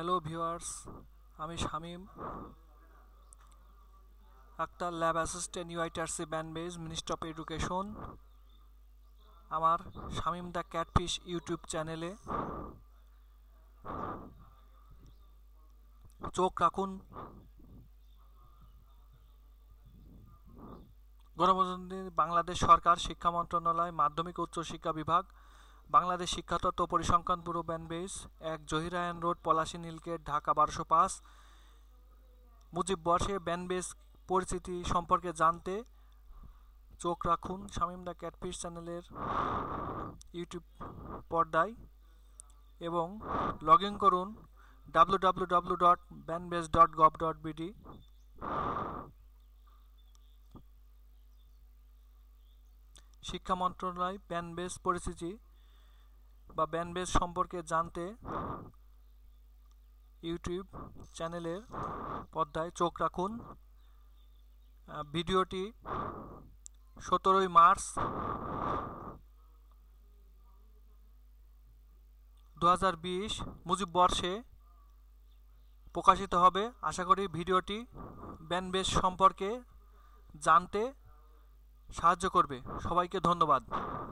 hello viewers আমি Shamim Akter lab assistant UITRC BANBEIS ministry of education আমার Shamim the catfish YouTube চ্যানেলে চোখ রাখুন গণপ্রজাতন্ত্রী বাংলাদেশ সরকার শিক্ষা মন্ত্রণালয় মাধ্যমিক উচ্চশিক্ষা বিভাগ বাংলাদেশ শিক্ষাতত্ত্ব পরিসংখ্যান ব্যুরো ব্যানবেস এক জহিরায়ন রোড পলাশী নীলকেট ঢাকা বারোশো পাঁচ মুজিব বর্ষে ব্যানবেস পরিচিতি সম্পর্কে জানতে চোখ রাখুন শামীম দা ক্যাটফিস চ্যানেলের ইউটিউব পর্দায় এবং লগ ইন করুন W W W dot BANBEIS dot gov dot BD শিক্ষা মন্ত্রণালয় ব্যানবেস পরিচিতি বা ব্যান্ডবেজ সম্পর্কে জানতে ইউটিউব চ্যানেলের পর্দায় চোখ রাখুন ভিডিওটি সতেরোই মার্চ দু হাজার বিশ মুজিব বর্ষে প্রকাশিত হবে আশা করি ভিডিওটি ব্যানবেশ সম্পর্কে জানতে সাহায্য করবে সবাইকে ধন্যবাদ